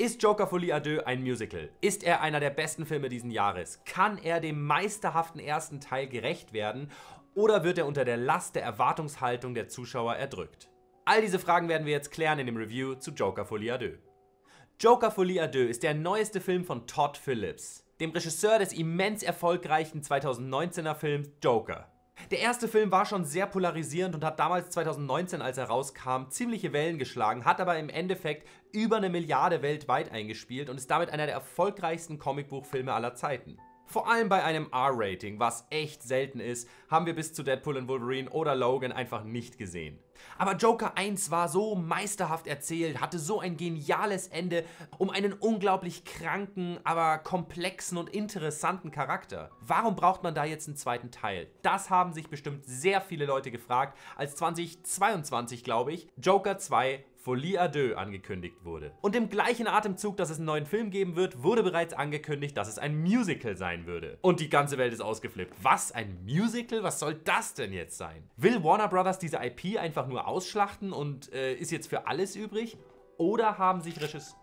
Ist Joker Folie Adieu ein Musical? Ist er einer der besten Filme diesen Jahres? Kann er dem meisterhaften ersten Teil gerecht werden? Oder wird er unter der Last der Erwartungshaltung der Zuschauer erdrückt? All diese Fragen werden wir jetzt klären in dem Review zu Joker Folie Adieu. Joker Folie Adieu ist der neueste Film von Todd Phillips, dem Regisseur des immens erfolgreichen 2019er Films Joker. Der erste Film war schon sehr polarisierend und hat damals 2019, als er rauskam, ziemliche Wellen geschlagen, hat aber im Endeffekt über eine Milliarde weltweit eingespielt und ist damit einer der erfolgreichsten Comicbuchfilme aller Zeiten. Vor allem bei einem R-Rating, was echt selten ist, haben wir bis zu Deadpool Wolverine oder Logan einfach nicht gesehen. Aber Joker 1 war so meisterhaft erzählt, hatte so ein geniales Ende um einen unglaublich kranken, aber komplexen und interessanten Charakter. Warum braucht man da jetzt einen zweiten Teil? Das haben sich bestimmt sehr viele Leute gefragt, als 2022, glaube ich, Joker 2 Folie à deux angekündigt wurde. Und im gleichen Atemzug, dass es einen neuen Film geben wird, wurde bereits angekündigt, dass es ein Musical sein würde. Und die ganze Welt ist ausgeflippt. Was? Ein Musical? Was soll das denn jetzt sein? Will Warner Brothers diese IP einfach nur ausschlachten und äh, ist jetzt für alles übrig? Oder haben sich Regisseur...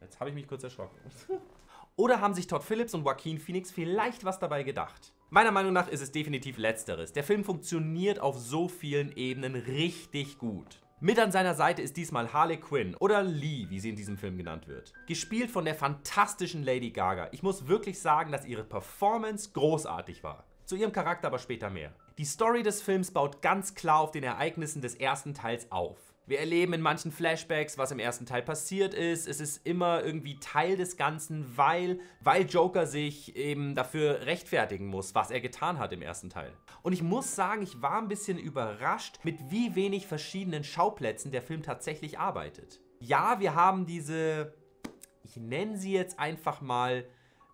Jetzt habe ich mich kurz erschrocken. Oder haben sich Todd Phillips und Joaquin Phoenix vielleicht was dabei gedacht? Meiner Meinung nach ist es definitiv letzteres. Der Film funktioniert auf so vielen Ebenen richtig gut. Mit an seiner Seite ist diesmal Harley Quinn oder Lee, wie sie in diesem Film genannt wird. Gespielt von der fantastischen Lady Gaga. Ich muss wirklich sagen, dass ihre Performance großartig war. Zu ihrem Charakter aber später mehr. Die Story des Films baut ganz klar auf den Ereignissen des ersten Teils auf. Wir erleben in manchen Flashbacks, was im ersten Teil passiert ist. Es ist immer irgendwie Teil des Ganzen, weil, weil Joker sich eben dafür rechtfertigen muss, was er getan hat im ersten Teil. Und ich muss sagen, ich war ein bisschen überrascht, mit wie wenig verschiedenen Schauplätzen der Film tatsächlich arbeitet. Ja, wir haben diese, ich nenne sie jetzt einfach mal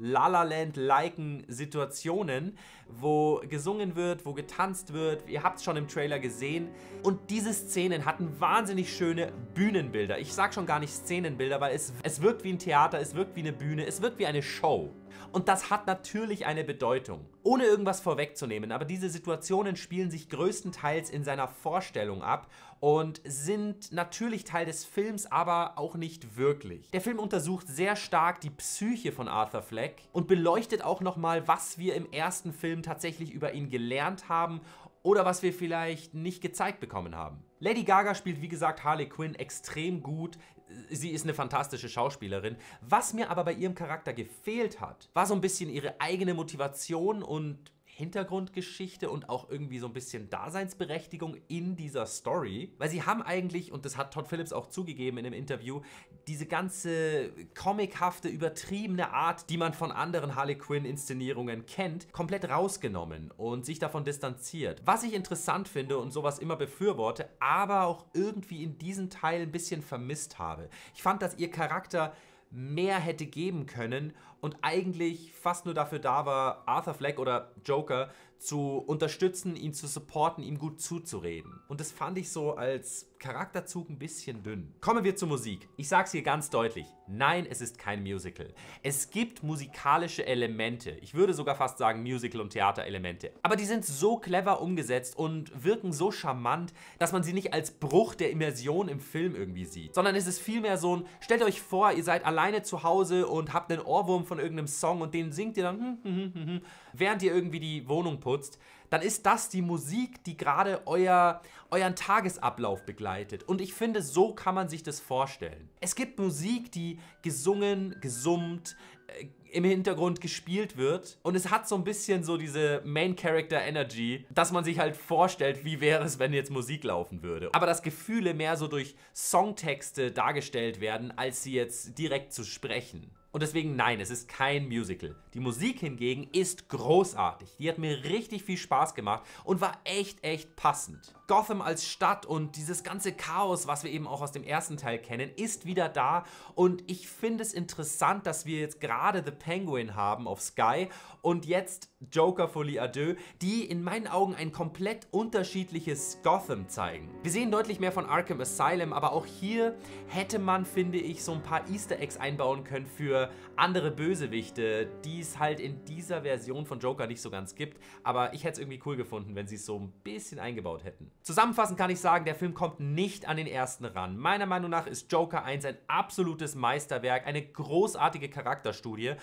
La La Land liken Situationen, wo gesungen wird, wo getanzt wird. Ihr habt es schon im Trailer gesehen. Und diese Szenen hatten wahnsinnig schöne Bühnenbilder. Ich sag schon gar nicht Szenenbilder, weil es, es wirkt wie ein Theater, es wirkt wie eine Bühne, es wirkt wie eine Show. Und das hat natürlich eine Bedeutung. Ohne irgendwas vorwegzunehmen, aber diese Situationen spielen sich größtenteils in seiner Vorstellung ab und sind natürlich Teil des Films, aber auch nicht wirklich. Der Film untersucht sehr stark die Psyche von Arthur Fleck und beleuchtet auch nochmal, was wir im ersten Film tatsächlich über ihn gelernt haben oder was wir vielleicht nicht gezeigt bekommen haben. Lady Gaga spielt wie gesagt Harley Quinn extrem gut sie ist eine fantastische Schauspielerin. Was mir aber bei ihrem Charakter gefehlt hat, war so ein bisschen ihre eigene Motivation und Hintergrundgeschichte und auch irgendwie so ein bisschen Daseinsberechtigung in dieser Story. Weil sie haben eigentlich, und das hat Todd Phillips auch zugegeben in dem Interview, diese ganze comichafte, übertriebene Art, die man von anderen Harley Quinn-Inszenierungen kennt, komplett rausgenommen und sich davon distanziert. Was ich interessant finde und sowas immer befürworte, aber auch irgendwie in diesem Teil ein bisschen vermisst habe. Ich fand, dass ihr Charakter mehr hätte geben können und eigentlich fast nur dafür da war, Arthur Fleck oder Joker zu unterstützen, ihn zu supporten, ihm gut zuzureden. Und das fand ich so als Charakterzug ein bisschen dünn. Kommen wir zur Musik. Ich sag's hier ganz deutlich. Nein, es ist kein Musical. Es gibt musikalische Elemente. Ich würde sogar fast sagen Musical- und Theaterelemente. Aber die sind so clever umgesetzt und wirken so charmant, dass man sie nicht als Bruch der Immersion im Film irgendwie sieht. Sondern es ist vielmehr so ein, stellt euch vor, ihr seid alleine zu Hause und habt einen Ohrwurm von irgendeinem Song und den singt ihr dann, hm hm, hm, hm, hm, während ihr irgendwie die Wohnung putzt, dann ist das die Musik, die gerade euer, euren Tagesablauf begleitet. Und ich finde, so kann man sich das vorstellen. Es gibt Musik, die gesungen, gesummt, äh, im Hintergrund gespielt wird. Und es hat so ein bisschen so diese Main Character Energy, dass man sich halt vorstellt, wie wäre es, wenn jetzt Musik laufen würde. Aber dass Gefühle mehr so durch Songtexte dargestellt werden, als sie jetzt direkt zu sprechen. Und deswegen nein, es ist kein Musical. Die Musik hingegen ist großartig. Die hat mir richtig viel Spaß gemacht und war echt, echt passend. Gotham als Stadt und dieses ganze Chaos, was wir eben auch aus dem ersten Teil kennen, ist wieder da. Und ich finde es interessant, dass wir jetzt gerade The Penguin haben auf Sky und jetzt Joker Fully Adieu, die in meinen Augen ein komplett unterschiedliches Gotham zeigen. Wir sehen deutlich mehr von Arkham Asylum, aber auch hier hätte man, finde ich, so ein paar Easter Eggs einbauen können für für andere Bösewichte, die es halt in dieser Version von Joker nicht so ganz gibt. Aber ich hätte es irgendwie cool gefunden, wenn sie es so ein bisschen eingebaut hätten. Zusammenfassend kann ich sagen, der Film kommt nicht an den ersten ran. Meiner Meinung nach ist Joker 1 ein absolutes Meisterwerk, eine großartige Charakterstudie.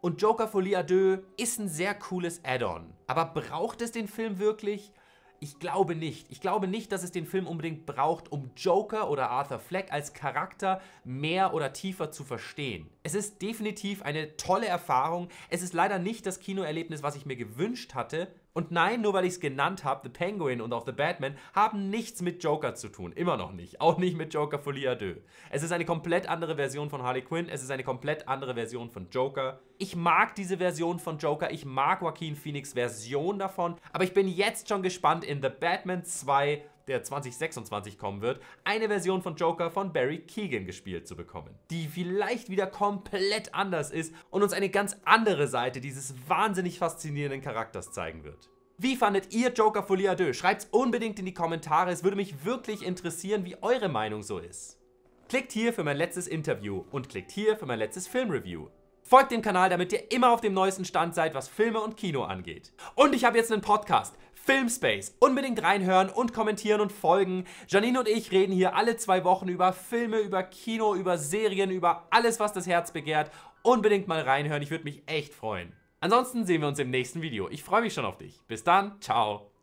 Und Joker Folie à Deux ist ein sehr cooles Add-on. Aber braucht es den Film wirklich? Ich glaube nicht. Ich glaube nicht, dass es den Film unbedingt braucht, um Joker oder Arthur Fleck als Charakter mehr oder tiefer zu verstehen. Es ist definitiv eine tolle Erfahrung. Es ist leider nicht das Kinoerlebnis, was ich mir gewünscht hatte, und nein, nur weil ich es genannt habe, The Penguin und auch The Batman haben nichts mit Joker zu tun. Immer noch nicht. Auch nicht mit Joker Folie à deux. Es ist eine komplett andere Version von Harley Quinn. Es ist eine komplett andere Version von Joker. Ich mag diese Version von Joker. Ich mag Joaquin Phoenix Version davon. Aber ich bin jetzt schon gespannt in The Batman 2 der 2026 kommen wird, eine Version von Joker von Barry Keegan gespielt zu bekommen, die vielleicht wieder komplett anders ist und uns eine ganz andere Seite dieses wahnsinnig faszinierenden Charakters zeigen wird. Wie fandet ihr Joker Folie à deux? Schreibt's unbedingt in die Kommentare, es würde mich wirklich interessieren, wie eure Meinung so ist. Klickt hier für mein letztes Interview und klickt hier für mein letztes Filmreview. Folgt dem Kanal, damit ihr immer auf dem neuesten Stand seid, was Filme und Kino angeht. Und ich habe jetzt einen Podcast. Filmspace. Unbedingt reinhören und kommentieren und folgen. Janine und ich reden hier alle zwei Wochen über Filme, über Kino, über Serien, über alles, was das Herz begehrt. Unbedingt mal reinhören, ich würde mich echt freuen. Ansonsten sehen wir uns im nächsten Video. Ich freue mich schon auf dich. Bis dann, ciao.